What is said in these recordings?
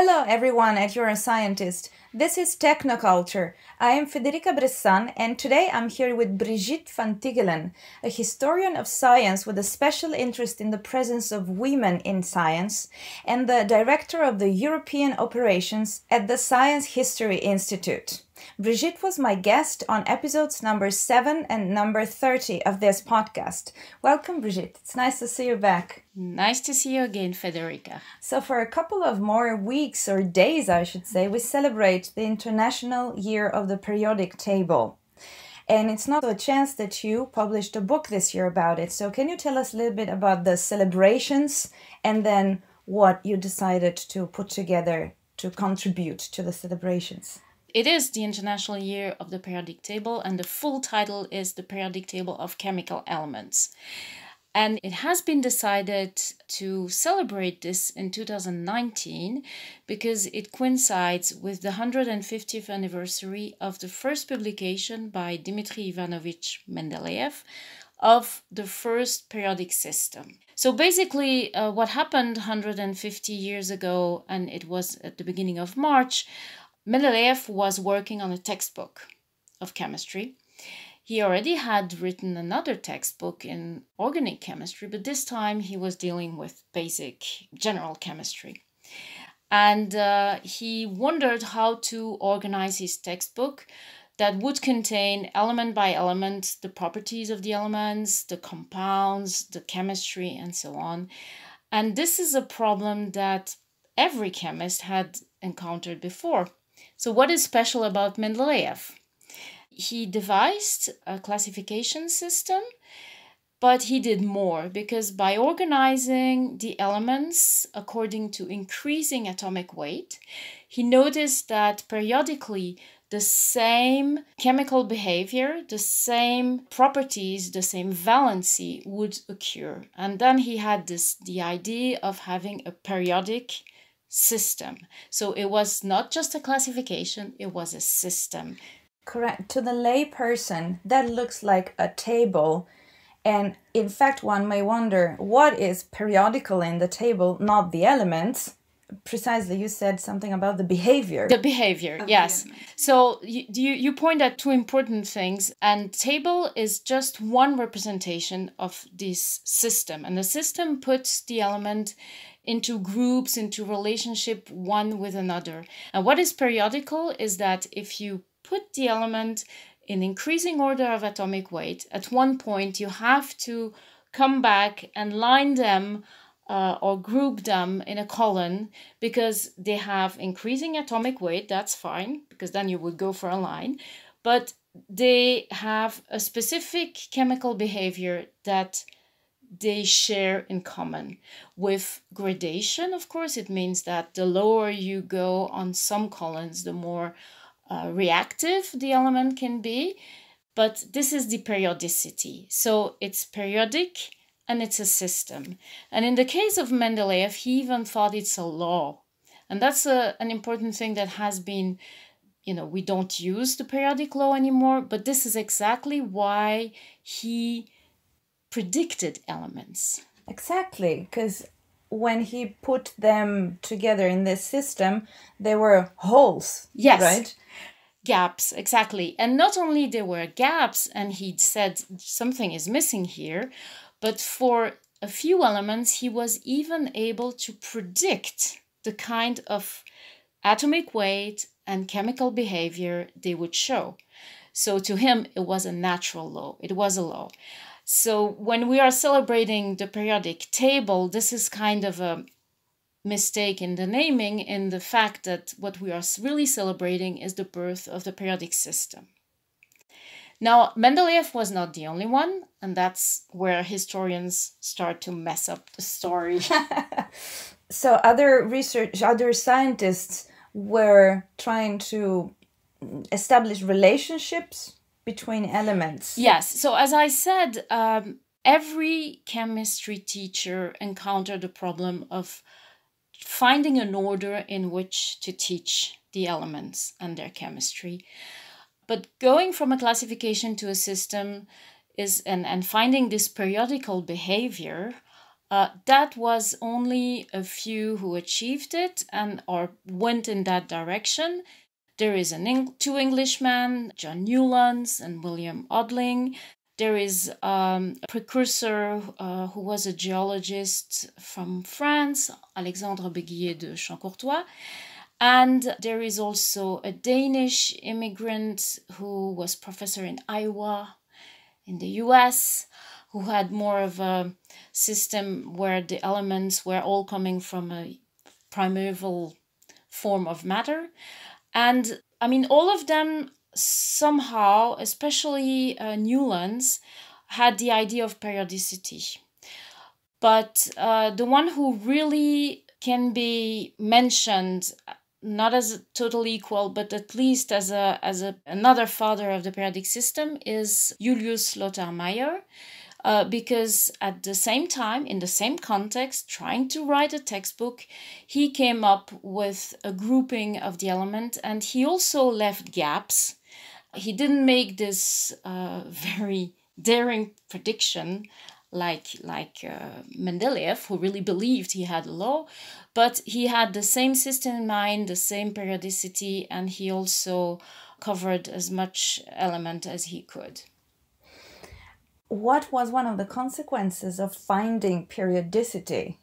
Hello everyone at You're a Scientist. This is Technoculture. I am Federica Bressan and today I'm here with Brigitte van Tigelen, a historian of science with a special interest in the presence of women in science and the director of the European operations at the Science History Institute. Brigitte was my guest on episodes number 7 and number 30 of this podcast. Welcome, Brigitte. It's nice to see you back. Nice to see you again, Federica. So, for a couple of more weeks or days, I should say, we celebrate the International Year of the Periodic Table. And it's not a chance that you published a book this year about it. So, can you tell us a little bit about the celebrations and then what you decided to put together to contribute to the celebrations? It is the International Year of the Periodic Table, and the full title is The Periodic Table of Chemical Elements. And it has been decided to celebrate this in 2019 because it coincides with the 150th anniversary of the first publication by Dmitry Ivanovich Mendeleev of the first periodic system. So basically, uh, what happened 150 years ago, and it was at the beginning of March, Mendeleev was working on a textbook of chemistry. He already had written another textbook in organic chemistry, but this time he was dealing with basic general chemistry. And uh, he wondered how to organize his textbook that would contain element by element the properties of the elements, the compounds, the chemistry, and so on. And this is a problem that every chemist had encountered before. So, what is special about Mendeleev? He devised a classification system, but he did more because by organizing the elements according to increasing atomic weight, he noticed that periodically the same chemical behavior, the same properties, the same valency would occur. And then he had this the idea of having a periodic system. So it was not just a classification, it was a system. Correct. To the layperson, that looks like a table. And in fact, one may wonder what is periodical in the table, not the elements. Precisely, you said something about the behavior. The behavior, yes. so you, you point at two important things, and table is just one representation of this system. And the system puts the element into groups, into relationship one with another. And what is periodical is that if you put the element in increasing order of atomic weight, at one point you have to come back and line them uh, or group them in a column because they have increasing atomic weight, that's fine, because then you would go for a line, but they have a specific chemical behavior that they share in common. With gradation, of course, it means that the lower you go on some columns, the more uh, reactive the element can be. But this is the periodicity. So it's periodic and it's a system. And in the case of Mendeleev, he even thought it's a law. And that's a, uh, an important thing that has been, you know, we don't use the periodic law anymore, but this is exactly why he predicted elements. Exactly, because when he put them together in this system, there were holes. Yes. Right? Gaps, exactly. And not only there were gaps, and he said something is missing here, but for a few elements, he was even able to predict the kind of atomic weight and chemical behavior they would show. So to him, it was a natural law, it was a law. So when we are celebrating the periodic table, this is kind of a mistake in the naming in the fact that what we are really celebrating is the birth of the periodic system. Now, Mendeleev was not the only one, and that's where historians start to mess up the story. so, other research, other scientists were trying to establish relationships between elements. Yes. So, as I said, um, every chemistry teacher encountered the problem of finding an order in which to teach the elements and their chemistry. But going from a classification to a system is and, and finding this periodical behavior, uh, that was only a few who achieved it and or went in that direction. There is an Eng- two Englishmen, John Newlands and William Odling. There is um, a precursor uh, who was a geologist from France, Alexandre Beguier de Champcourtois. And there is also a Danish immigrant who was professor in Iowa in the US, who had more of a system where the elements were all coming from a primeval form of matter. And I mean, all of them somehow, especially uh, Newlands, had the idea of periodicity. But uh, the one who really can be mentioned, not as a equal, but at least as a as a, another father of the periodic system, is Julius Lothar Meyer uh, because at the same time, in the same context, trying to write a textbook, he came up with a grouping of the element and he also left gaps. He didn't make this uh, very daring prediction like like uh, Mendeleev, who really believed he had a law, but he had the same system in mind, the same periodicity, and he also covered as much element as he could. What was one of the consequences of finding periodicity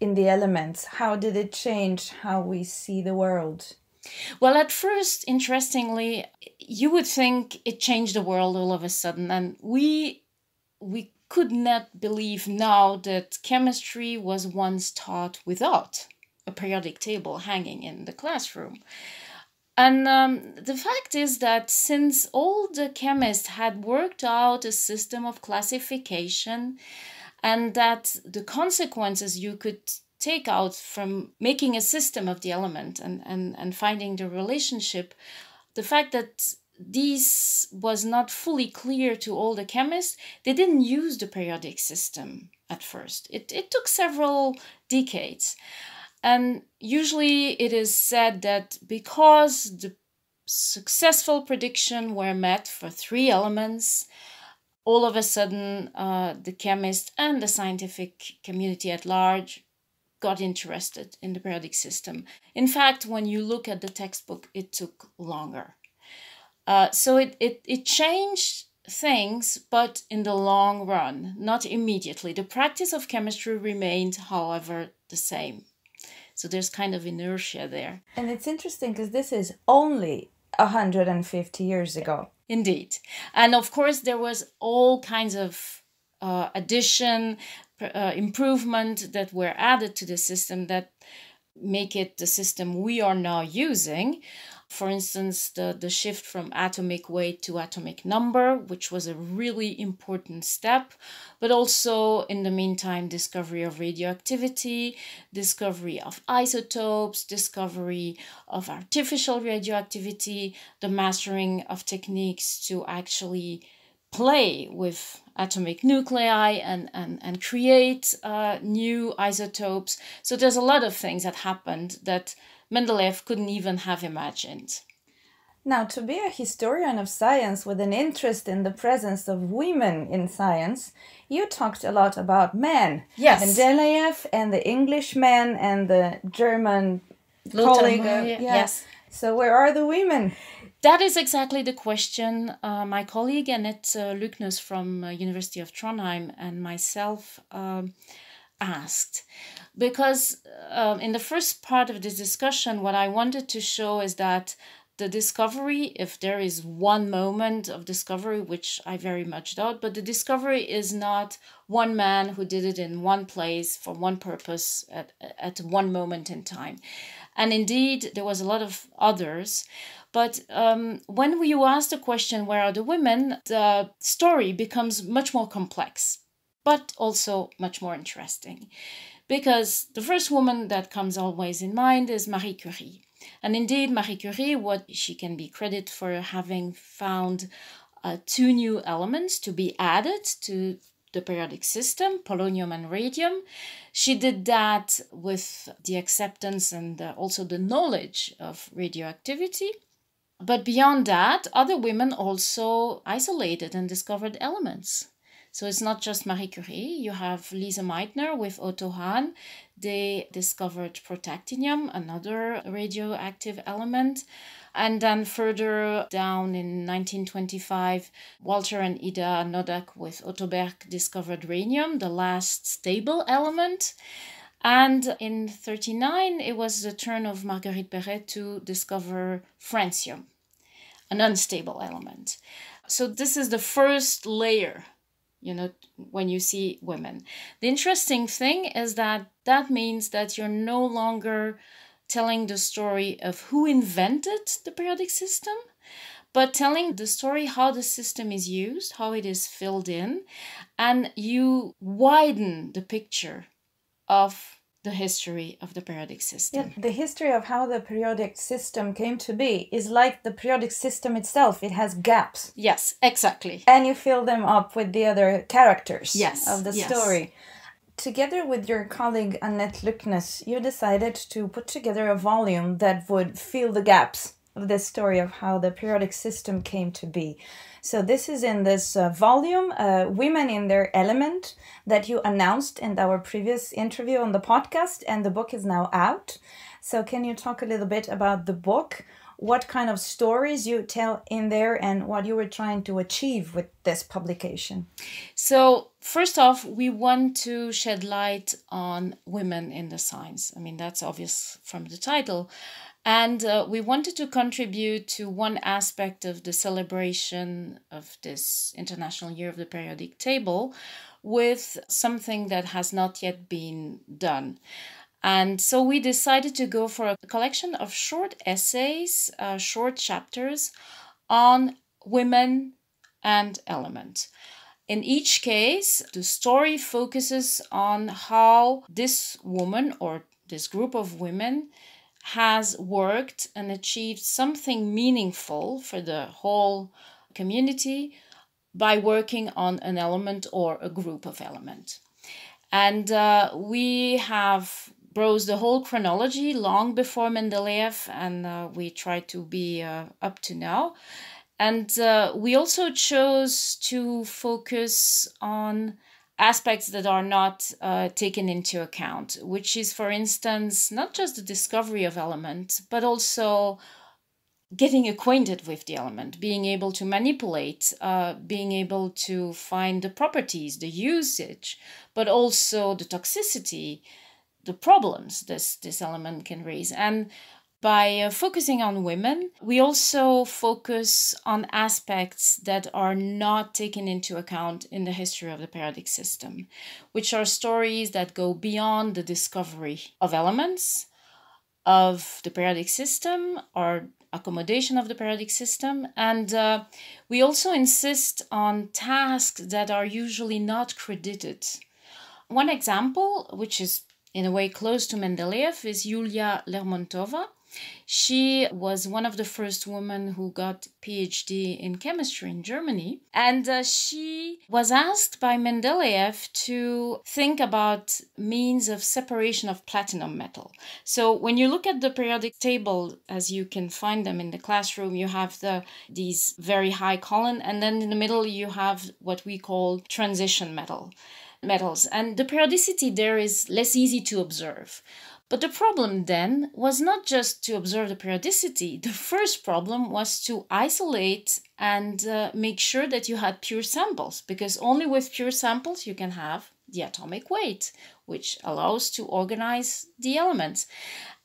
in the elements? How did it change how we see the world? Well, at first, interestingly, you would think it changed the world all of a sudden, and we we could not believe now that chemistry was once taught without a periodic table hanging in the classroom. And um, the fact is that since all the chemists had worked out a system of classification, and that the consequences you could take out from making a system of the element and, and, and finding the relationship, the fact that this was not fully clear to all the chemists, they didn't use the periodic system at first. It, it took several decades. And usually it is said that because the successful prediction were met for three elements, all of a sudden uh, the chemist and the scientific community at large got interested in the periodic system. In fact, when you look at the textbook, it took longer. Uh, so it, it, it changed things, but in the long run, not immediately. The practice of chemistry remained, however, the same. So there's kind of inertia there. And it's interesting because this is only 150 years ago. Indeed. And of course, there was all kinds of uh, addition, uh, improvement that were added to the system that make it the system we are now using for instance, the, the shift from atomic weight to atomic number, which was a really important step, but also in the meantime, discovery of radioactivity, discovery of isotopes, discovery of artificial radioactivity, the mastering of techniques to actually play with atomic nuclei and, and, and create uh, new isotopes. So there's a lot of things that happened that Mendeleev couldn't even have imagined. Now, to be a historian of science with an interest in the presence of women in science, you talked a lot about men. Yes. Mendeleev and the Englishman and the German colleague. yeah. Yes. So, where are the women? That is exactly the question uh, my colleague Annette uh, from uh, University of Trondheim and myself um, asked. Because um, in the first part of this discussion, what I wanted to show is that the discovery, if there is one moment of discovery, which I very much doubt, but the discovery is not one man who did it in one place for one purpose at, at one moment in time. And indeed, there was a lot of others. But um, when you ask the question, where are the women, the story becomes much more complex but also much more interesting. Because the first woman that comes always in mind is Marie Curie. And indeed, Marie Curie, what she can be credited for having found uh, two new elements to be added to the periodic system, polonium and radium. She did that with the acceptance and uh, also the knowledge of radioactivity. But beyond that, other women also isolated and discovered elements. So it's not just Marie Curie. You have Lisa Meitner with Otto Hahn. They discovered protactinium, another radioactive element. And then further down in 1925, Walter and Ida Nodak with Otto Berg discovered rhenium, the last stable element. And in 39, it was the turn of Marguerite Perret to discover francium, an unstable element. So this is the first layer you know when you see women the interesting thing is that that means that you're no longer telling the story of who invented the periodic system but telling the story how the system is used how it is filled in and you widen the picture of the history of the periodic system. Yeah, the history of how the periodic system came to be is like the periodic system itself. It has gaps. Yes, exactly. And you fill them up with the other characters yes, of the yes. story. Together with your colleague Annette Luckness, you decided to put together a volume that would fill the gaps of this story of how the periodic system came to be. So this is in this uh, volume, uh, Women in Their Element, that you announced in our previous interview on the podcast, and the book is now out. So can you talk a little bit about the book, what kind of stories you tell in there, and what you were trying to achieve with this publication? So first off, we want to shed light on women in the science. I mean, that's obvious from the title and uh, we wanted to contribute to one aspect of the celebration of this International Year of the Periodic Table with something that has not yet been done. And so we decided to go for a collection of short essays, uh, short chapters on women and element. In each case, the story focuses on how this woman or this group of women has worked and achieved something meaningful for the whole community by working on an element or a group of elements, And uh, we have browsed the whole chronology long before Mendeleev, and uh, we try to be uh, up to now. And uh, we also chose to focus on aspects that are not uh, taken into account, which is, for instance, not just the discovery of element, but also getting acquainted with the element, being able to manipulate, uh, being able to find the properties, the usage, but also the toxicity, the problems this this element can raise, and by uh, focusing on women, we also focus on aspects that are not taken into account in the history of the periodic system, which are stories that go beyond the discovery of elements of the periodic system or accommodation of the periodic system. And uh, we also insist on tasks that are usually not credited. One example, which is in a way close to Mendeleev, is Yulia Lermontova, she was one of the first women who got PhD in chemistry in Germany, and uh, she was asked by Mendeleev to think about means of separation of platinum metal. So when you look at the periodic table as you can find them in the classroom, you have the these very high column and then in the middle you have what we call transition metal metals and the periodicity there is less easy to observe but the problem then was not just to observe the periodicity. The first problem was to isolate and uh, make sure that you had pure samples, because only with pure samples you can have the atomic weight, which allows to organize the elements.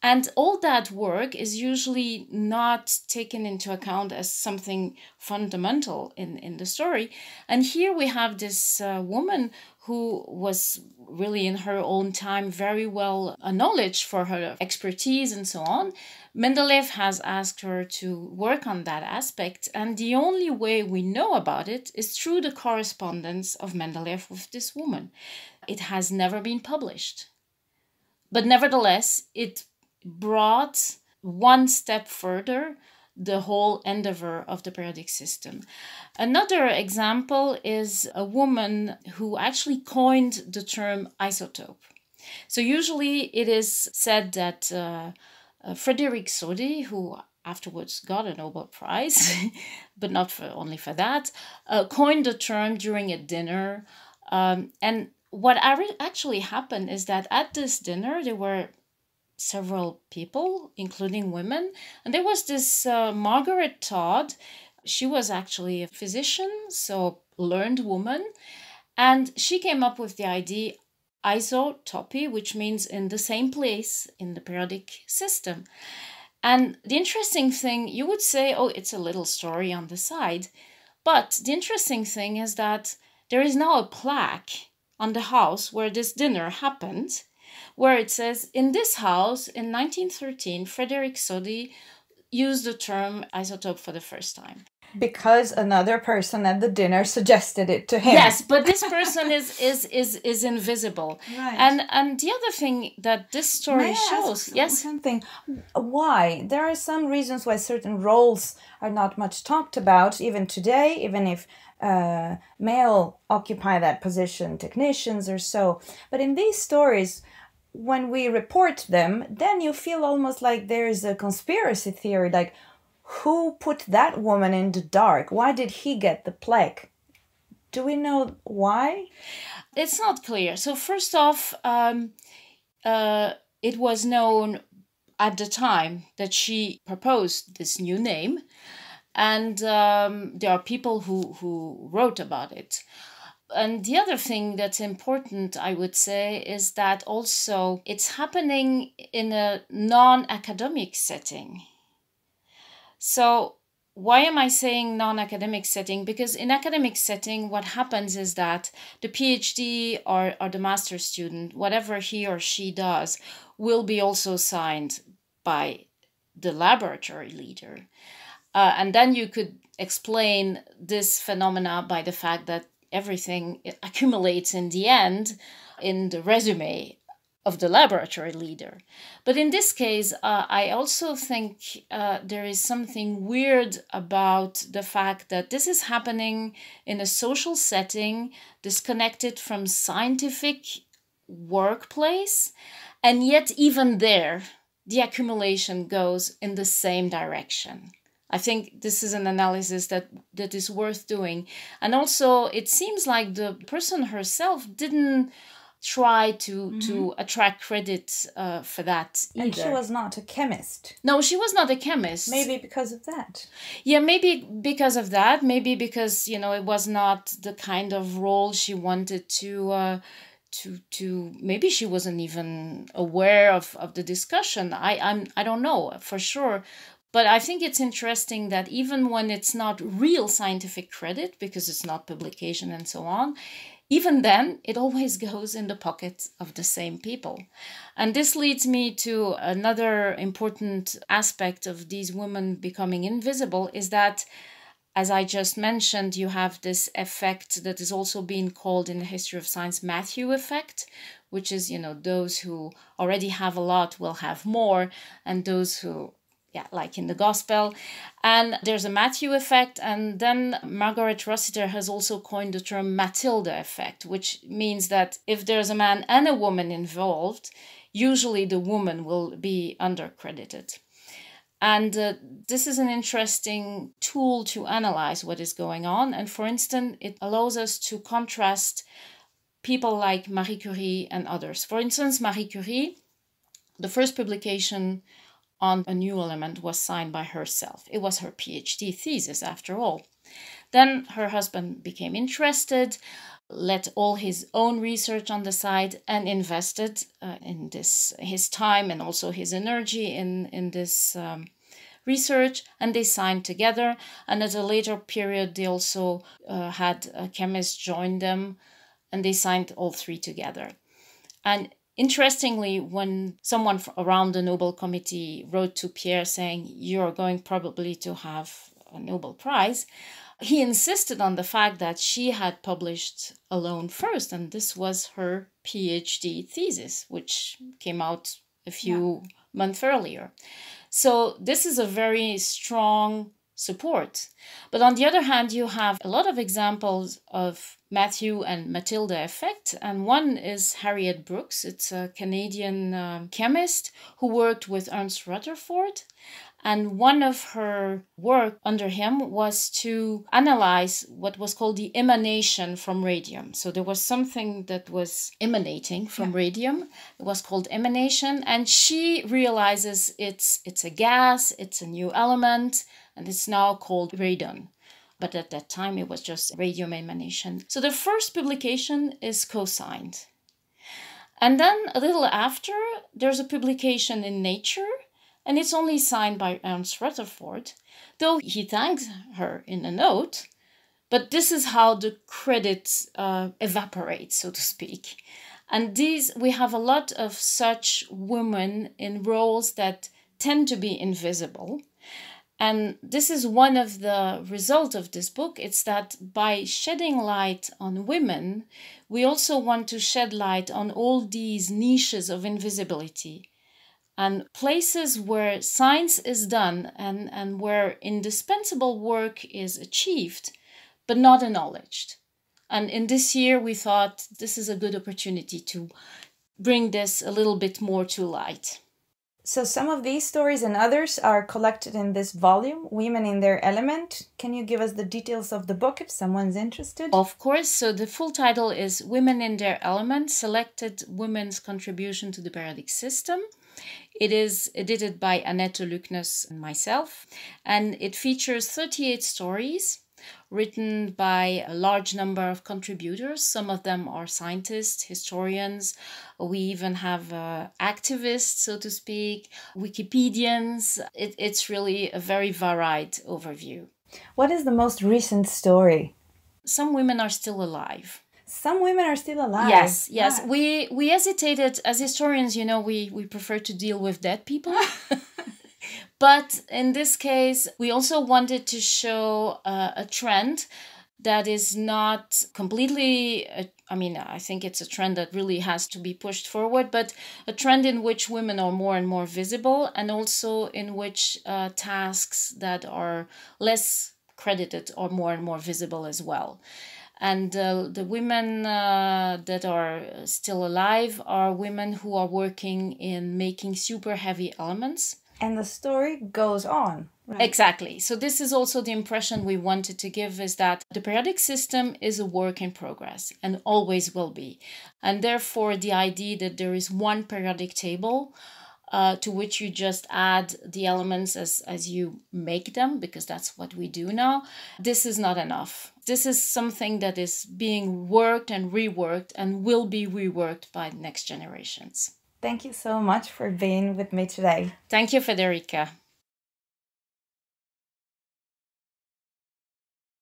And all that work is usually not taken into account as something fundamental in, in the story. And here we have this uh, woman who was really in her own time very well acknowledged for her expertise and so on, Mendeleev has asked her to work on that aspect, and the only way we know about it is through the correspondence of Mendeleev with this woman. It has never been published. But nevertheless, it brought one step further the whole endeavor of the periodic system. Another example is a woman who actually coined the term isotope. So, usually it is said that uh, uh, Frederick Soddy, who afterwards got a Nobel Prize, but not for, only for that, uh, coined the term during a dinner. Um, and what actually happened is that at this dinner, there were several people, including women. And there was this uh, Margaret Todd. She was actually a physician, so learned woman. And she came up with the idea isotopy, which means in the same place in the periodic system. And the interesting thing, you would say, oh, it's a little story on the side. But the interesting thing is that there is now a plaque on the house where this dinner happened where it says In this house, in 1913, Frederick Soddy used the term isotope for the first time. Because another person at the dinner suggested it to him. Yes, but this person is is is is invisible. Right. And and the other thing that this story shows, yes, something. Why there are some reasons why certain roles are not much talked about even today, even if uh, male occupy that position, technicians or so. But in these stories, when we report them, then you feel almost like there's a conspiracy theory like, who put that woman in the dark? Why did he get the plaque? Do we know why? It's not clear. So, first off, um, uh, it was known at the time that she proposed this new name, and um, there are people who, who wrote about it. And the other thing that's important, I would say, is that also it's happening in a non academic setting. So, why am I saying non academic setting? Because in academic setting, what happens is that the PhD or, or the master student, whatever he or she does, will be also signed by the laboratory leader. Uh, and then you could explain this phenomena by the fact that everything accumulates in the end in the resume of the laboratory leader. But in this case, uh, I also think uh, there is something weird about the fact that this is happening in a social setting, disconnected from scientific workplace, and yet even there, the accumulation goes in the same direction. I think this is an analysis that, that is worth doing. And also, it seems like the person herself didn't try to mm-hmm. to attract credit uh, for that either. And she was not a chemist. No, she was not a chemist. Maybe because of that. Yeah, maybe because of that. Maybe because you know it was not the kind of role she wanted to. Uh, to to maybe she wasn't even aware of, of the discussion. I I'm I don't know for sure, but I think it's interesting that even when it's not real scientific credit, because it's not publication and so on, even then, it always goes in the pockets of the same people. And this leads me to another important aspect of these women becoming invisible is that, as I just mentioned, you have this effect that is also being called in the history of science Matthew effect, which is, you know, those who already have a lot will have more, and those who yeah, like in the gospel. And there's a Matthew effect. And then Margaret Rossiter has also coined the term Matilda effect, which means that if there's a man and a woman involved, usually the woman will be undercredited. And uh, this is an interesting tool to analyze what is going on. And for instance, it allows us to contrast people like Marie Curie and others. For instance, Marie Curie, the first publication on a new element was signed by herself. It was her PhD thesis, after all. Then her husband became interested, let all his own research on the side, and invested uh, in this his time and also his energy in in this. Um, research and they signed together and at a later period they also uh, had a chemist join them and they signed all three together and Interestingly, when someone around the Nobel Committee wrote to Pierre saying, You're going probably to have a Nobel Prize, he insisted on the fact that she had published alone first, and this was her PhD thesis, which came out a few yeah. months earlier. So, this is a very strong support. But on the other hand, you have a lot of examples of Matthew and Matilda effect, and one is Harriet Brooks. It's a Canadian um, chemist who worked with Ernst Rutherford. And one of her work under him was to analyze what was called the emanation from radium. So there was something that was emanating from yeah. radium. It was called emanation. And she realizes it's, it's a gas, it's a new element, and it's now called radon. But at that time, it was just radium emanation. So the first publication is co signed. And then a little after, there's a publication in Nature, and it's only signed by Ernst Rutherford, though he thanks her in a note. But this is how the credits uh, evaporate, so to speak. And these, we have a lot of such women in roles that tend to be invisible. And this is one of the result of this book. It's that by shedding light on women, we also want to shed light on all these niches of invisibility and places where science is done and, and where indispensable work is achieved, but not acknowledged. And in this year, we thought this is a good opportunity to bring this a little bit more to light. So some of these stories and others are collected in this volume, Women in Their Element. Can you give us the details of the book if someone's interested? Of course. So the full title is Women in Their Element: Selected Women's Contribution to the Periodic System. It is edited by Annette Luckness and myself, and it features 38 stories written by a large number of contributors. Some of them are scientists, historians, we even have uh, activists, so to speak, Wikipedians. It, it's really a very varied overview. What is the most recent story? Some women are still alive some women are still alive yes yes yeah. we we hesitated as historians you know we we prefer to deal with dead people But in this case, we also wanted to show uh, a trend that is not completely uh, i mean i think it's a trend that really has to be pushed forward but a trend in which women are more and more visible and also in which uh, tasks that are less credited are more and more visible as well and uh, the women uh, that are still alive are women who are working in making super heavy elements and the story goes on. Right. Exactly. So this is also the impression we wanted to give is that the periodic system is a work in progress and always will be. And therefore the idea that there is one periodic table uh, to which you just add the elements as, as you make them, because that's what we do now. This is not enough. This is something that is being worked and reworked and will be reworked by next generations. Thank you so much for being with me today. Thank you, Federica.